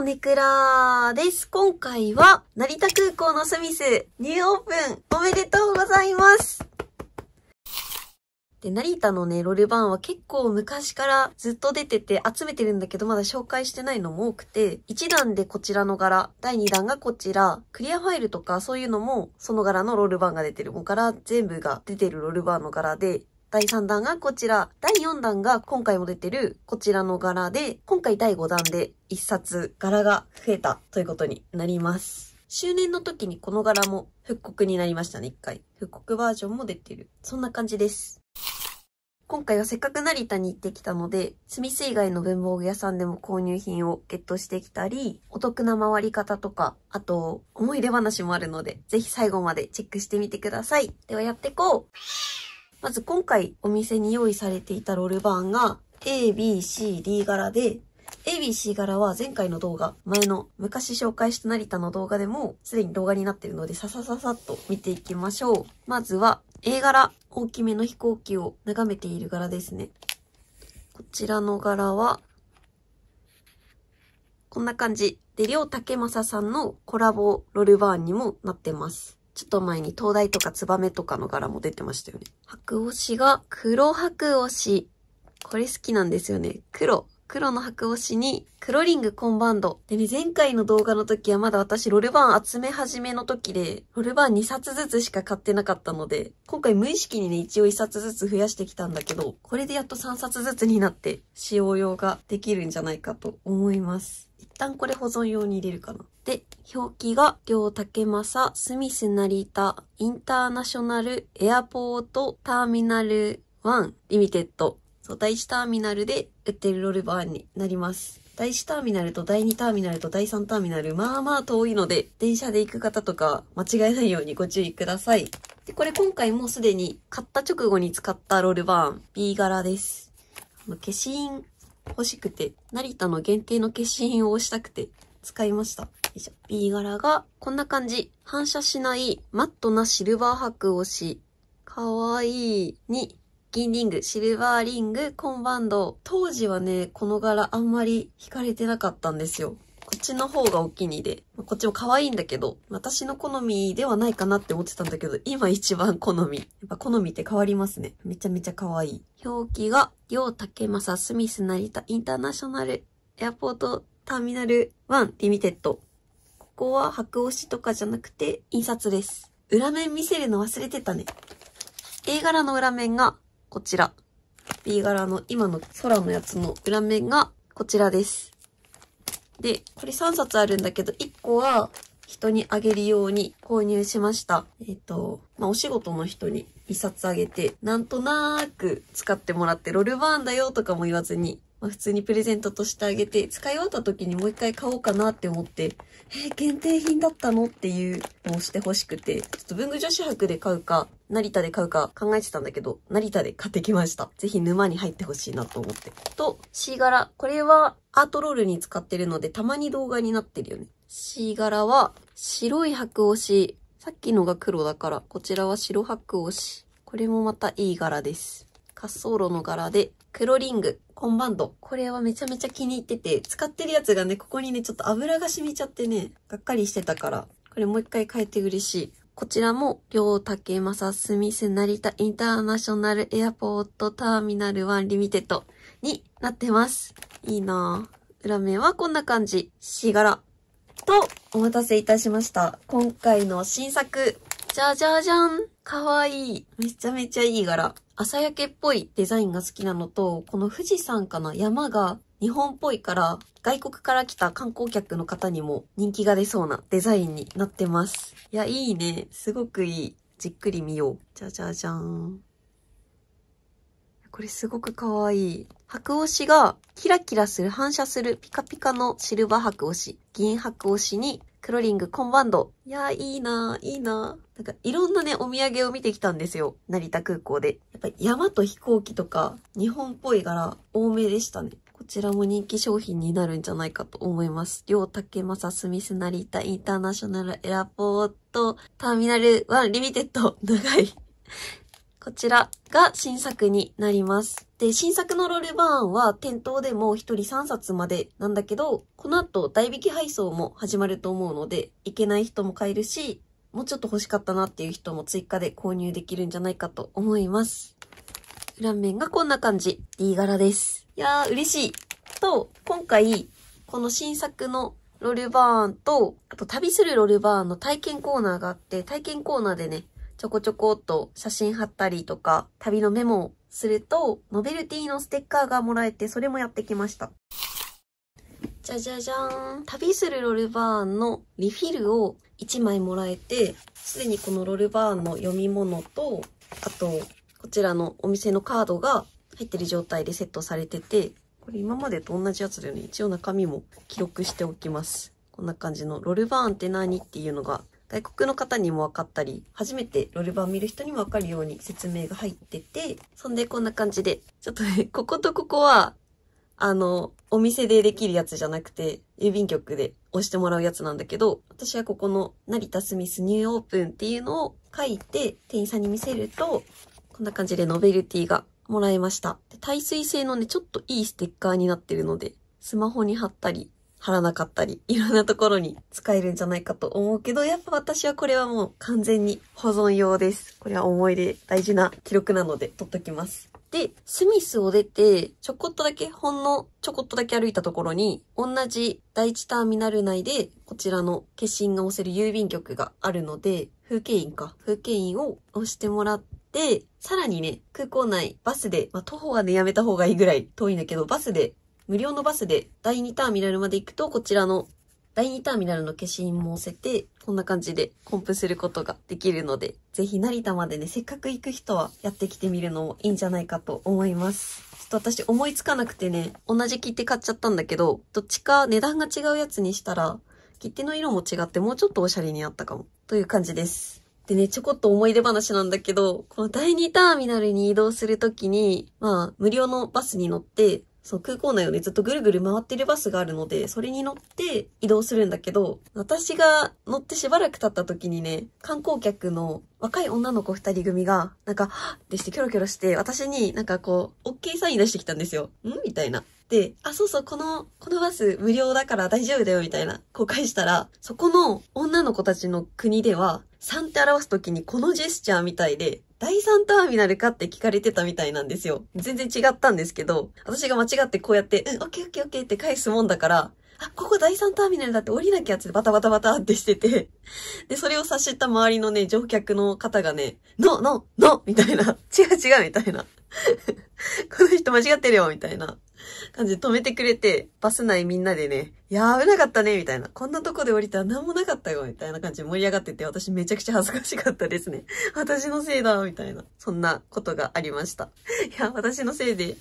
ネクラです。今回は、成田空港のスミス、ニューオープン、おめでとうございますで、成田のね、ロルバンは結構昔からずっと出てて集めてるんだけどまだ紹介してないのも多くて、1段でこちらの柄、第2弾がこちら、クリアファイルとかそういうのもその柄のロールバンが出てる。もう柄全部が出てるロールバンの柄で、第3弾がこちら、第4弾が今回も出てるこちらの柄で、今回第5弾で1冊柄が増えたということになります。周年の時にこの柄も復刻になりましたね、一回。復刻バージョンも出てる。そんな感じです。今回はせっかく成田に行ってきたので、スミス以外の文房具屋さんでも購入品をゲットしてきたり、お得な回り方とか、あと、思い出話もあるので、ぜひ最後までチェックしてみてください。ではやっていこうまず今回お店に用意されていたロールバーンが A, B, C, D 柄で、A, B, C 柄は前回の動画、前の昔紹介した成田の動画でもすでに動画になっているので、ささささっと見ていきましょう。まずは A 柄、大きめの飛行機を眺めている柄ですね。こちらの柄は、こんな感じ。で、りょうたけまささんのコラボロルバーンにもなってます。ちょっと前に灯台とかツバメとかの柄も出てましたよね。白押しが黒白押し。これ好きなんですよね。黒。黒の白押しに黒リングコンバンド。でね、前回の動画の時はまだ私ロルバーン集め始めの時で、ロルバーン2冊ずつしか買ってなかったので、今回無意識にね、一応1冊ずつ増やしてきたんだけど、これでやっと3冊ずつになって使用用ができるんじゃないかと思います。旦これ保存用に入れるかな。で、表記が、両竹正、スミス成田、インターナショナル、エアポート、ターミナル1、リミテッド。そう、第1ターミナルで売ってるロルバーになります。第1ターミナルと第2ターミナルと第3ターミナル、まあまあ遠いので、電車で行く方とか間違えないようにご注意ください。で、これ今回もうすでに買った直後に使ったロールバーン、B 柄です。あの消印欲しくて、成田の限定の消し印を押したくて使いました。よいしょ。B 柄がこんな感じ。反射しないマットなシルバー箔押し。かわいいに銀リング、シルバーリング、コンバンド。当時はね、この柄あんまり惹かれてなかったんですよ。ちの方がお気に入りで、こっちも可愛いんだけど、私の好みではないかなって思ってたんだけど、今一番好み。やっぱ好みって変わりますね。めちゃめちゃ可愛い。表記が、よう竹正スミス成田インターナショナルエアポートターミナル1リミテッド。ここは白押しとかじゃなくて、印刷です。裏面見せるの忘れてたね。A 柄の裏面が、こちら。B 柄の今の空のやつの裏面が、こちらです。で、これ3冊あるんだけど、1個は人にあげるように購入しました。えっ、ー、と、まあ、お仕事の人に1冊あげて、なんとなーく使ってもらって、ロルバーンだよとかも言わずに、まあ、普通にプレゼントとしてあげて、使い終わった時にもう一回買おうかなって思って、えー、限定品だったのっていうのをして欲しくて、ちょっと文具女子博で買うか、成田で買うか考えてたんだけど、成田で買ってきました。ぜひ沼に入ってほしいなと思って。と、C 柄。これはアートロールに使ってるので、たまに動画になってるよね。C 柄は、白い白押し。さっきのが黒だから、こちらは白白押し。これもまたいい柄です。滑走路の柄で、黒リング、コンバンド。これはめちゃめちゃ気に入ってて、使ってるやつがね、ここにね、ちょっと油が染みちゃってね、がっかりしてたから、これもう一回変えて嬉しい。こちらも、両竹正住瀬成田インターナショナルエアポートターミナル1リミテッドになってます。いいなぁ。裏面はこんな感じ。しがら。と、お待たせいたしました。今回の新作。じゃじゃじゃんかわいいめちゃめちゃいい柄。朝焼けっぽいデザインが好きなのと、この富士山かな山が日本っぽいから外国から来た観光客の方にも人気が出そうなデザインになってます。いや、いいね。すごくいい。じっくり見よう。じゃじゃじゃーん。これすごくかわいい。白押しがキラキラする反射するピカピカのシルバー白押し、銀白押しにクロリングコンバンド。いやいいなーいいなーなんかいろんなね、お土産を見てきたんですよ。成田空港で。やっぱ山と飛行機とか日本っぽい柄多めでしたね。こちらも人気商品になるんじゃないかと思います。両竹正スミス成田インターナショナルエラポートターミナル1リミテッド 長いこちらが新作になります。で、新作のロールバーンは店頭でも1人3冊までなんだけど、この後代引き配送も始まると思うので、いけない人も買えるし、もうちょっと欲しかったなっていう人も追加で購入できるんじゃないかと思います。裏面がこんな感じ。D 柄です。やー、嬉しい。と、今回、この新作のロルバーンと、あと旅するロルバーンの体験コーナーがあって、体験コーナーでね、ちょこちょこっと写真貼ったりとか、旅のメモをすると、ノベルティのステッカーがもらえて、それもやってきました。じゃじゃじゃーん。旅するロルバーンのリフィルを1枚もらえて、すでにこのロルバーンの読み物と、あと、こちらのお店のカードが入ってる状態でセットされてて、これ今までと同じやつだよね。一応中身も記録しておきます。こんな感じのロルバーンって何っていうのが外国の方にも分かったり、初めてロルバーン見る人にも分かるように説明が入ってて、そんでこんな感じで、ちょっとね、こことここは、あの、お店でできるやつじゃなくて、郵便局で押してもらうやつなんだけど、私はここの成田スミスニューオープンっていうのを書いて店員さんに見せると、こんな感じでノベルティがもらいました。耐水性のね、ちょっといいステッカーになってるので、スマホに貼ったり、貼らなかったり、いろんなところに使えるんじゃないかと思うけど、やっぱ私はこれはもう完全に保存用です。これは思い出、大事な記録なので、取っときます。で、スミスを出て、ちょこっとだけ、ほんのちょこっとだけ歩いたところに、同じ第一ターミナル内で、こちらの化身が押せる郵便局があるので、風景印か。風景印を押してもらっで、さらにね、空港内、バスで、まあ、徒歩はね、やめた方がいいぐらい遠いんだけど、バスで、無料のバスで第2ターミナルまで行くと、こちらの第2ターミナルの消印も押せて、こんな感じでコンプすることができるので、ぜひ成田までね、せっかく行く人はやってきてみるのもいいんじゃないかと思います。ちょっと私思いつかなくてね、同じ切手買っちゃったんだけど、どっちか値段が違うやつにしたら、切手の色も違ってもうちょっとおしゃれになったかも、という感じです。でね、ちょこっと思い出話なんだけど、この第2ターミナルに移動するときに、まあ、無料のバスに乗って、そう、空港内をね、ずっとぐるぐる回ってるバスがあるので、それに乗って移動するんだけど、私が乗ってしばらく経った時にね、観光客の若い女の子二人組が、なんか、でてしてキョロキョロして、私になんかこう、オッケーサイン出してきたんですよ。んみたいな。で、あ、そうそう、この、このバス無料だから大丈夫だよ、みたいな、公開したら、そこの女の子たちの国では、3って表す時にこのジェスチャーみたいで、第3ターミナルかって聞かれてたみたいなんですよ。全然違ったんですけど、私が間違ってこうやって、うん、オッケーオッケーオッケーって返すもんだから、あ、ここ第3ターミナルだって降りなきゃってバタバタバタってしてて、で、それを察した周りのね、乗客の方がね、の、の、のみたいな、違う違うみたいな。この人間違ってるよみたいな感じで止めてくれて、バス内みんなでね、いや危なかったねみたいな。こんなとこで降りたら何もなかったよみたいな感じで盛り上がってて、私めちゃくちゃ恥ずかしかったですね。私のせいだみたいな。そんなことがありました。いや、私のせいで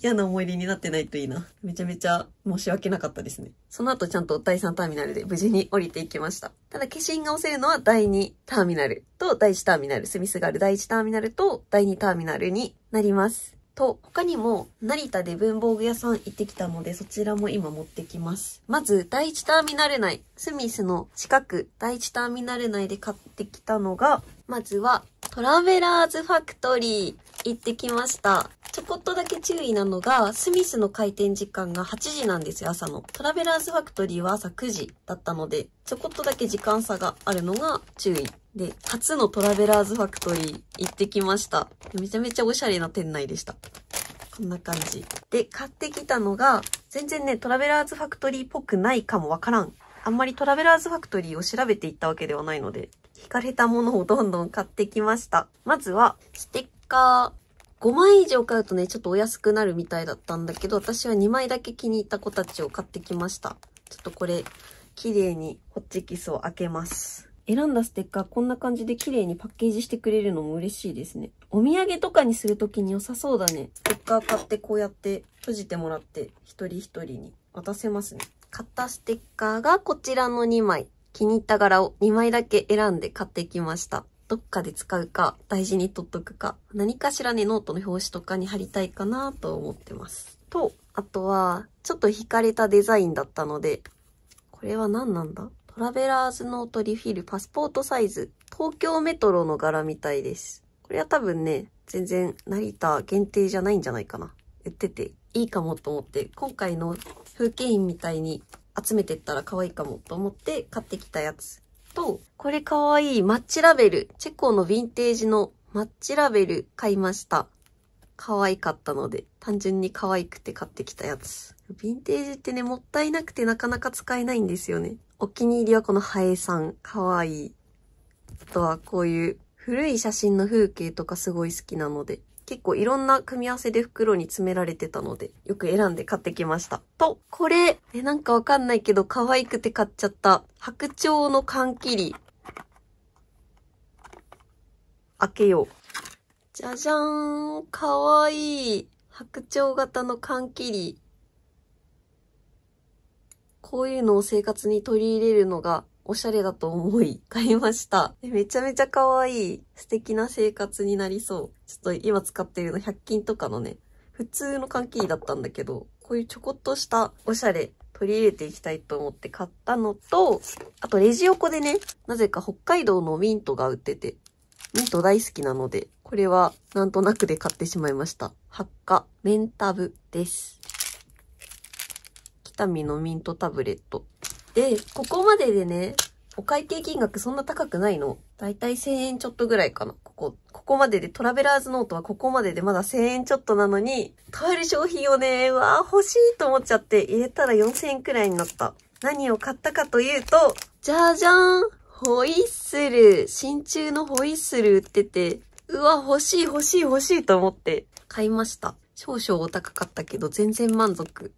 嫌な思い出になってないといいな。めちゃめちゃ申し訳なかったですね。。その後ちゃんと第3ターミナルで無事に降りていきました。ただ、化身が押せるのは第2ターミナルと第1ターミナル、スミスがある第1ターミナルと第2ターミナルになります。と、他にも、成田で文房具屋さん行ってきたので、そちらも今持ってきます。まず、第1ターミナル内、スミスの近く、第1ターミナル内で買ってきたのが、まずは、トラベラーズファクトリー行ってきました。ちょこっとだけ注意なのが、スミスの開店時間が8時なんですよ、朝の。トラベラーズファクトリーは朝9時だったので、ちょこっとだけ時間差があるのが注意。で、初のトラベラーズファクトリー行ってきました。めちゃめちゃおしゃれな店内でした。こんな感じ。で、買ってきたのが、全然ね、トラベラーズファクトリーっぽくないかもわからん。あんまりトラベラーズファクトリーを調べていったわけではないので、惹かれたものをどんどん買ってきました。まずは、ステッカー5枚以上買うとね、ちょっとお安くなるみたいだったんだけど、私は2枚だけ気に入った子たちを買ってきました。ちょっとこれ、綺麗にホッチキスを開けます。選んだステッカーこんな感じで綺麗にパッケージしてくれるのも嬉しいですね。お土産とかにするときに良さそうだね。ステッカー買ってこうやって閉じてもらって一人一人に渡せますね。買ったステッカーがこちらの2枚。気に入った柄を2枚だけ選んで買ってきました。どっかで使うか、大事に取っとくか、何かしらね、ノートの表紙とかに貼りたいかなと思ってます。と、あとは、ちょっと惹かれたデザインだったので、これは何なんだトラベラーズノートリフィルパスポートサイズ。東京メトロの柄みたいです。これは多分ね、全然成田限定じゃないんじゃないかな。言ってていいかもと思って、今回の風景印みたいに集めてったら可愛いかもと思って買ってきたやつ。と、これかわいいマッチラベル。チェコのヴィンテージのマッチラベル買いました。可愛かったので、単純に可愛くて買ってきたやつ。ヴィンテージってね、もったいなくてなかなか使えないんですよね。お気に入りはこのハエさん。可愛い。あとはこういう古い写真の風景とかすごい好きなので、結構いろんな組み合わせで袋に詰められてたので、よく選んで買ってきました。と、これ、え、なんかわかんないけど可愛くて買っちゃった。白鳥の缶切り。開けよう。じゃじゃーん。可愛い。白鳥型の缶切り。こういうのを生活に取り入れるのがおしゃれだと思い、買いました。めちゃめちゃ可愛い。素敵な生活になりそう。ちょっと今使ってるの100均とかのね、普通の缶切りだったんだけど、こういうちょこっとしたおしゃれ取り入れていきたいと思って買ったのと、あとレジ横でね、なぜか北海道のミントが売ってて、ミント大好きなので、これはなんとなくで買ってしまいました。発火、メンタブです。北見のミントタブレット。で、ここまででね、お会計金額そんな高くないのだいたい1000円ちょっとぐらいかな。ここ、ここまでで、トラベラーズノートはここまででまだ1000円ちょっとなのに、とある商品をね、わあ欲しいと思っちゃって入れたら4000円くらいになった。何を買ったかというと、じゃじゃーんホイッスル真鍮のホイッスル売ってて、うわ、欲しい欲しい欲しいと思って買いました。少々お高かったけど全然満足。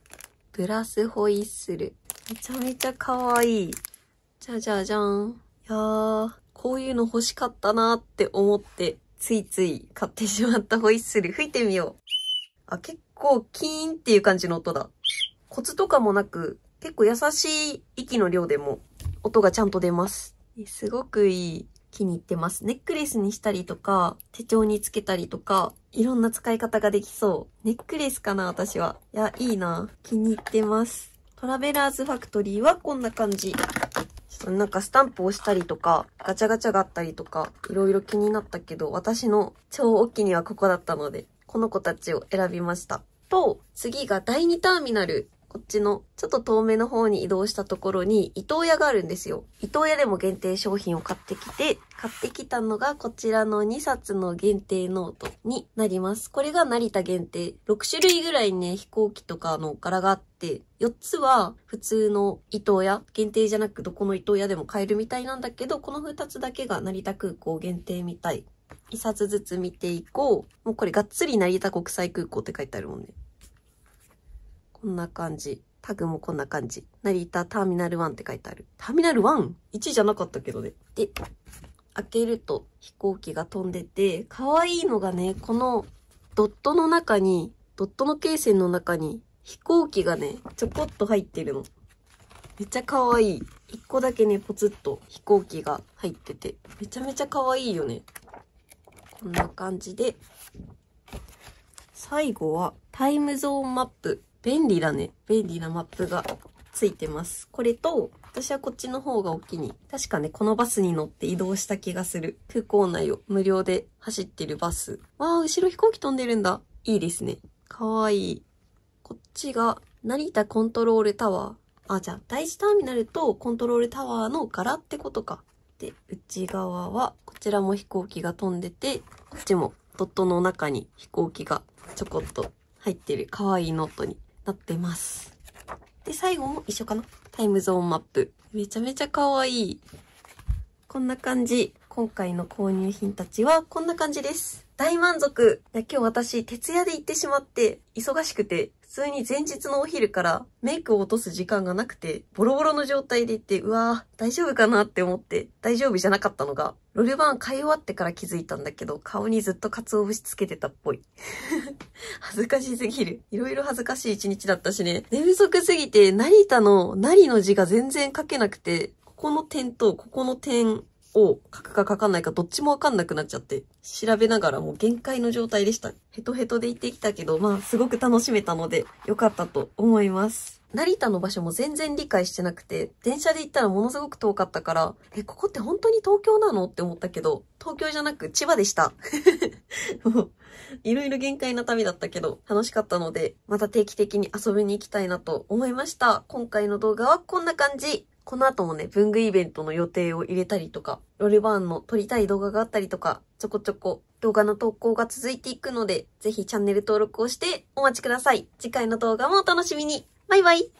プラスホイッスル。めちゃめちゃ可愛い。じゃじゃじゃん。いやー、こういうの欲しかったなーって思って、ついつい買ってしまったホイッスル吹いてみよう。あ、結構キーンっていう感じの音だ。コツとかもなく、結構優しい息の量でも音がちゃんと出ます。すごくいい。気に入ってます。ネックレスにしたりとか、手帳につけたりとか、いろんな使い方ができそう。ネックレスかな、私は。いや、いいな。気に入ってます。トラベラーズファクトリーはこんな感じ。なんかスタンプ押したりとか、ガチャガチャがあったりとか、いろいろ気になったけど、私の超お気にはここだったので、この子たちを選びました。と、次が第2ターミナル。こっちの、ちょっと遠目の方に移動したところに、伊東屋があるんですよ。伊東屋でも限定商品を買ってきて、買ってきたのがこちらの2冊の限定ノートになります。これが成田限定。6種類ぐらいね、飛行機とかの柄があって、4つは普通の伊東屋、限定じゃなくどこの伊東屋でも買えるみたいなんだけど、この2つだけが成田空港限定みたい。1冊ずつ見ていこう。もうこれがっつり成田国際空港って書いてあるもんね。こんな感じ。タグもこんな感じ。成田ターミナル1って書いてある。ターミナル 1?1 じゃなかったけどね。で、開けると飛行機が飛んでて、可愛いのがね、このドットの中に、ドットの罫線の中に飛行機がね、ちょこっと入ってるの。めっちゃ可愛い。一個だけね、ポツッと飛行機が入ってて。めちゃめちゃ可愛いよね。こんな感じで。最後はタイムゾーンマップ便利だね。便利なマップがついてます。これと、私はこっちの方がお気に。確かね、このバスに乗って移動した気がする。空港内を無料で走ってるバス。わあ、後ろ飛行機飛んでるんだ。いいですね。かわいい。こっちが、成田コントロールタワー。あ、じゃあ、第一ターミナルとコントロールタワーの柄ってことか。で、内側は、こちらも飛行機が飛んでて、こっちもドットの中に飛行機がちょこっと入ってる。かわいいノートになってます。で、最後も一緒かなタイムゾーンマップ。めちゃめちゃ可愛い。こんな感じ。今回の購入品たちはこんな感じです。大満足いや今日私、徹夜で行ってしまって、忙しくて、普通に前日のお昼からメイクを落とす時間がなくて、ボロボロの状態で行って、うわぁ、大丈夫かなって思って、大丈夫じゃなかったのが、ロルバン買い終わってから気づいたんだけど、顔にずっと鰹節つけてたっぽい。恥ずかしすぎる。いろいろ恥ずかしい一日だったしね。寝不足すぎて、成田の、成の字が全然書けなくて、ここの点と、ここの点、を書くか書かないかどっちもわかんなくなっちゃって、調べながらもう限界の状態でした。ヘトヘトで行ってきたけど、まあすごく楽しめたので、良かったと思います。成田の場所も全然理解してなくて、電車で行ったらものすごく遠かったから、え、ここって本当に東京なのって思ったけど、東京じゃなく千葉でした。いろいろ限界な旅だったけど、楽しかったので、また定期的に遊びに行きたいなと思いました。今回の動画はこんな感じ。この後もね、文具イベントの予定を入れたりとか、ロレバーンの撮りたい動画があったりとか、ちょこちょこ動画の投稿が続いていくので、ぜひチャンネル登録をしてお待ちください。次回の動画もお楽しみに。バイバイ